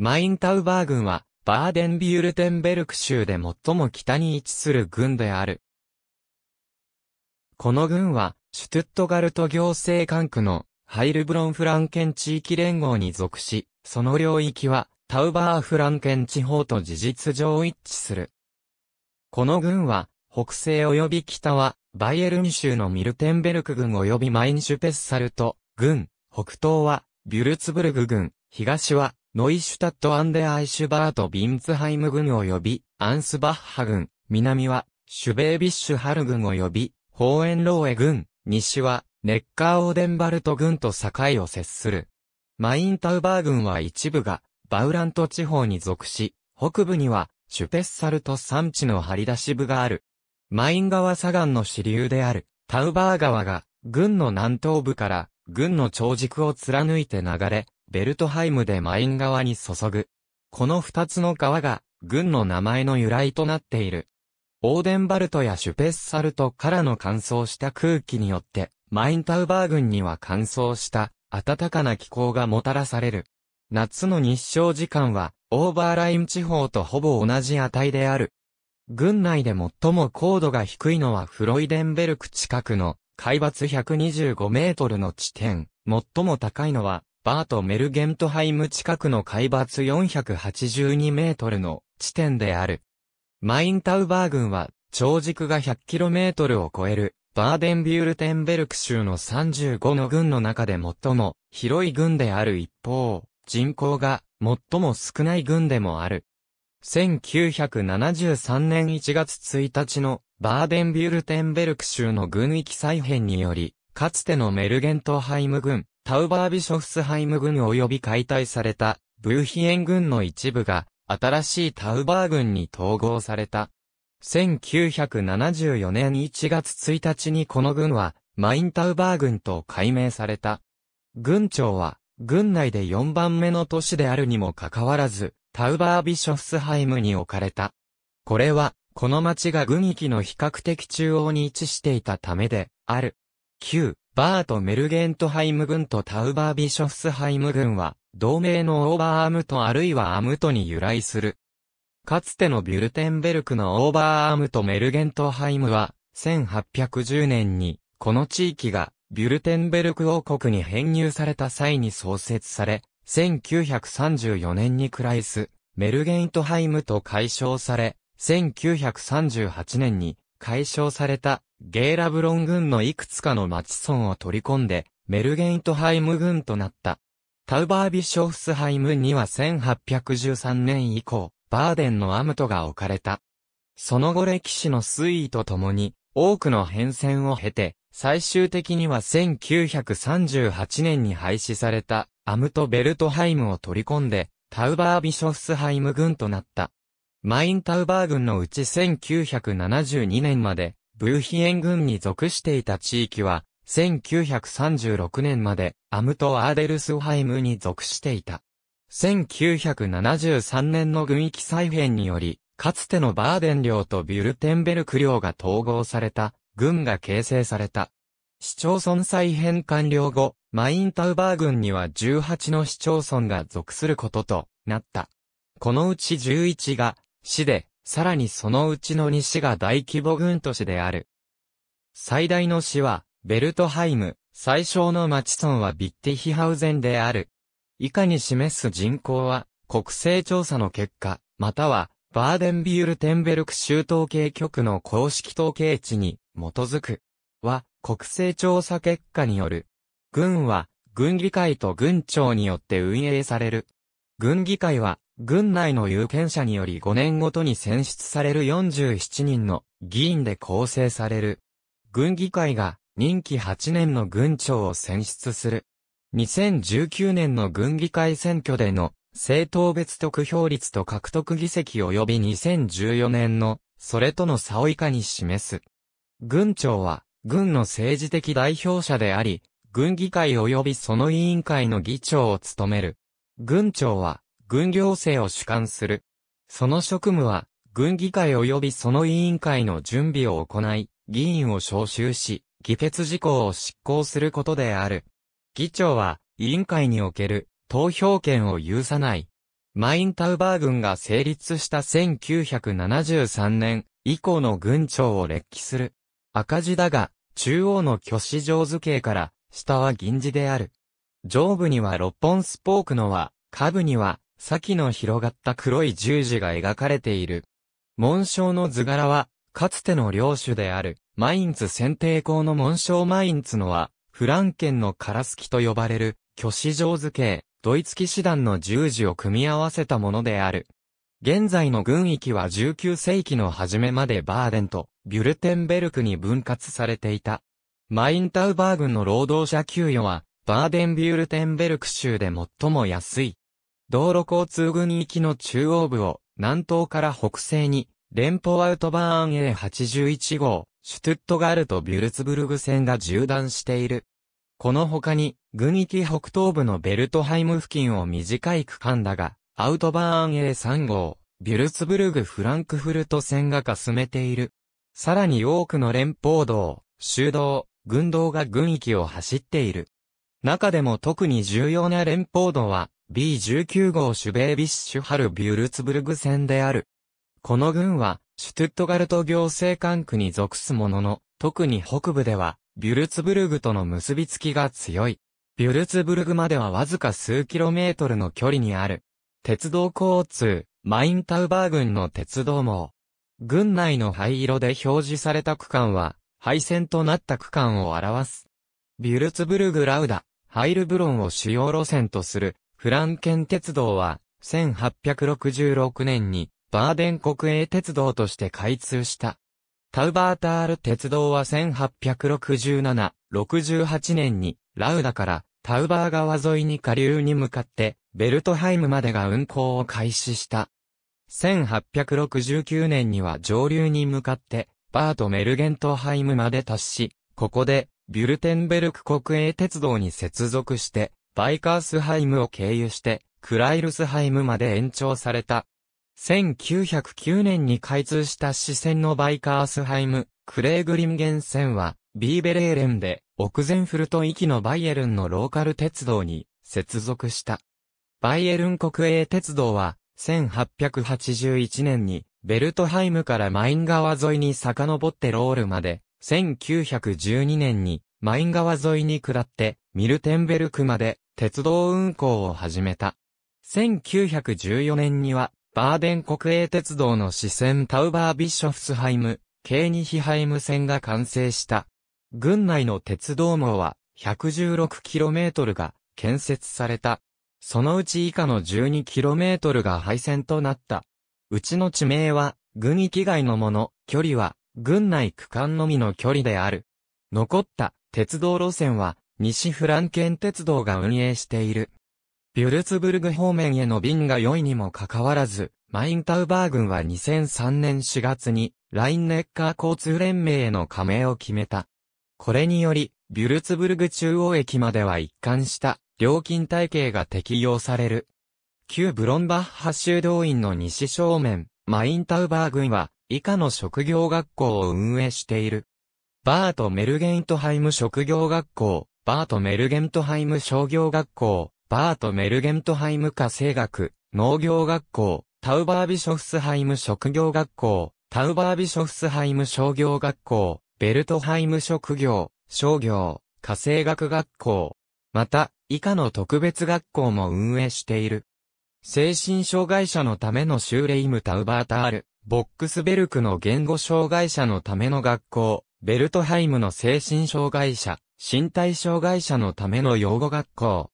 マインタウバー軍は、バーデンビュルテンベルク州で最も北に位置する軍である。この軍は、シュトゥットガルト行政管区のハイルブロンフランケン地域連合に属し、その領域はタウバーフランケン地方と事実上一致する。この軍は、北西及び北は、バイエルン州のミルテンベルク軍及びマインシュペッサルト軍、北東は、ビュルツブルグ軍、東は、ノイシュタット・アンデ・アイシュバート・ビンツハイム軍及び、アンスバッハ軍、南は、シュベービッシュ・ハル軍及び、ホーエンローエ軍、西は、ネッカー・オーデンバルト軍と境を接する。マインタウバー軍は一部が、バウラント地方に属し、北部には、シュペッサルト山地の張り出し部がある。マイン川左岸の支流である、タウバー川が、軍の南東部から、軍の長軸を貫いて流れ、ベルトハイムでマイン川に注ぐ。この二つの川が、軍の名前の由来となっている。オーデンバルトやシュペッサルトからの乾燥した空気によって、マインタウバー軍には乾燥した暖かな気候がもたらされる。夏の日照時間は、オーバーライン地方とほぼ同じ値である。軍内で最も高度が低いのはフロイデンベルク近くの海抜125メートルの地点、最も高いのはバート・メルゲントハイム近くの海抜482メートルの地点である。マインタウバー軍は、長軸が1 0 0トルを超える、バーデンビュールテンベルク州の35の軍の中で最も広い軍である一方、人口が最も少ない軍でもある。1973年1月1日のバーデンビュールテンベルク州の軍域再編により、かつてのメルゲントハイム軍。タウバービショフスハイム軍及び解体されたブーヒエン軍の一部が新しいタウバー軍に統合された。1974年1月1日にこの軍はマインタウバー軍と改名された。軍長は軍内で4番目の都市であるにもかかわらずタウバービショフスハイムに置かれた。これはこの町が軍域の比較的中央に位置していたためである。旧バート・メルゲントハイム軍とタウバー・ビショフスハイム軍は、同盟のオーバーアムトあるいはアムトに由来する。かつてのビュルテンベルクのオーバーアムト・メルゲントハイムは、1810年に、この地域が、ビュルテンベルク王国に編入された際に創設され、1934年にクライス、メルゲントハイムと解消され、1938年に解消されたゲーラブロン軍のいくつかの町村を取り込んで、メルゲイトハイム軍となった。タウバービショフスハイムには1813年以降、バーデンのアムトが置かれた。その後歴史の推移とともに、多くの変遷を経て、最終的には1938年に廃止されたアムトベルトハイムを取り込んで、タウバービショフスハイム軍となった。マインタウバー軍のうち1972年まで、ブーヒエン軍に属していた地域は、1936年まで、アムト・アーデルスハイムに属していた。1973年の軍域再編により、かつてのバーデン領とビュルテンベルク領が統合された、軍が形成された。市町村再編完了後、マインタウバー軍には18の市町村が属することとなった。このうち11が市で、さらにそのうちの2市が大規模軍都市である。最大の市は、ベルトハイム、最小の町村はビッティヒハウゼンである。以下に示す人口は、国勢調査の結果、または、バーデンビュールテンベルク州統計局の公式統計値に基づく。は、国勢調査結果による。軍は、軍議会と軍庁によって運営される。軍議会は、軍内の有権者により5年ごとに選出される47人の議員で構成される。軍議会が任期8年の軍長を選出する。2019年の軍議会選挙での政党別得票率と獲得議席及び2014年のそれとの差を以下に示す。軍長は軍の政治的代表者であり、軍議会及びその委員会の議長を務める。軍長は軍行政を主管する。その職務は、軍議会及びその委員会の準備を行い、議員を招集し、議決事項を執行することである。議長は、委員会における投票権を有さない。マインタウバー軍が成立した1973年以降の軍長を列記する。赤字だが、中央の挙手上図形から、下は銀字である。上部には六本スポークのは、下部には先の広がった黒い十字が描かれている。紋章の図柄は、かつての領主である、マインツ選定校の紋章マインツのは、フランケンのカラスキと呼ばれる、巨子上図形、ドイツ騎士団の十字を組み合わせたものである。現在の軍域は19世紀の初めまでバーデンとビュルテンベルクに分割されていた。マインタウバーグの労働者給与は、バーデンビュルテンベルク州で最も安い道路交通群域の中央部を南東から北西に連邦アウトバーン A81 号、シュトゥットガルト・ビュルツブルグ線が縦断している。この他に、軍域北東部のベルトハイム付近を短い区間だが、アウトバーン A3 号、ビュルツブルグ・フランクフルト線がかすめている。さらに多くの連邦道、修道、軍道が軍域を走っている。中でも特に重要な連邦道は、B19 号シュベービッシュハルビュルツブルグ戦である。この軍は、シュトゥットガルト行政管区に属すものの、特に北部では、ビュルツブルグとの結びつきが強い。ビュルツブルグまではわずか数キロメートルの距離にある。鉄道交通、マインタウバー軍の鉄道網。軍内の灰色で表示された区間は、廃線となった区間を表す。ビュルツブルグラウダ、ハイルブロンを主要路線とするフランケン鉄道は、1866年に、バーデン国営鉄道として開通した。タウバータール鉄道は1867、68年に、ラウダから、タウバー川沿いに下流に向かって、ベルトハイムまでが運行を開始した。1869年には上流に向かって、バーとメルゲントハイムまで達し、ここで、ビュルテンベルク国営鉄道に接続して、バイカースハイムを経由して、クライルスハイムまで延長された。1909年に開通した支線のバイカースハイム、クレーグリムゲン線は、ビーベレーレンで、オクゼンフルト域のバイエルンのローカル鉄道に接続した。バイエルン国営鉄道は、1881年に、ベルトハイムからマイン川沿いに遡ってロールまで、1912年に、マイン川沿いに下って、ミルテンベルクまで鉄道運行を始めた。1914年には、バーデン国営鉄道の支線タウバービッショフスハイム、ケーニヒハイム線が完成した。軍内の鉄道網は 116km が建設された。そのうち以下の 12km が廃線となった。うちの地名は、軍域外のもの、距離は、軍内区間のみの距離である。残った鉄道路線は、西フランケン鉄道が運営している。ビュルツブルグ方面への便が良いにもかかわらず、マインタウバーンは2003年4月に、ラインネッカー交通連盟への加盟を決めた。これにより、ビュルツブルグ中央駅までは一貫した料金体系が適用される。旧ブロンバッハ修道院の西正面、マインタウバーンは以下の職業学校を運営している。バート・メルゲイントハイム職業学校、バート・メルゲントハイム商業学校、バート・メルゲントハイム家政学、農業学校、タウバービショフスハイム職業学校、タウバービショフスハイム商業学校、ベルトハイム職業、商業、家政学学校。また、以下の特別学校も運営している。精神障害者のためのシューレイム・タウバータール、ボックスベルクの言語障害者のための学校、ベルトハイムの精神障害者、身体障害者のための養護学校。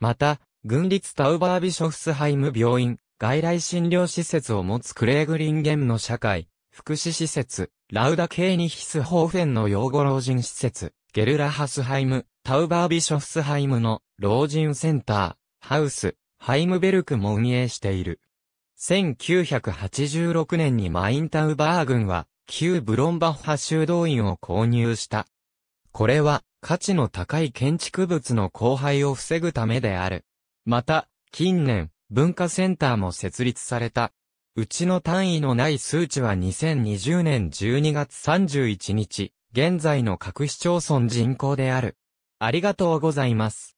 また、軍立タウバービショフスハイム病院、外来診療施設を持つクレーグリンゲンの社会、福祉施設、ラウダケーニヒスホーフェンの養護老人施設、ゲルラハスハイム、タウバービショフスハイムの老人センター、ハウス、ハイムベルクも運営している。1986年にマインタウバー軍は、旧ブロンバッハ修道院を購入した。これは、価値の高い建築物の荒廃を防ぐためである。また、近年、文化センターも設立された。うちの単位のない数値は2020年12月31日、現在の各市町村人口である。ありがとうございます。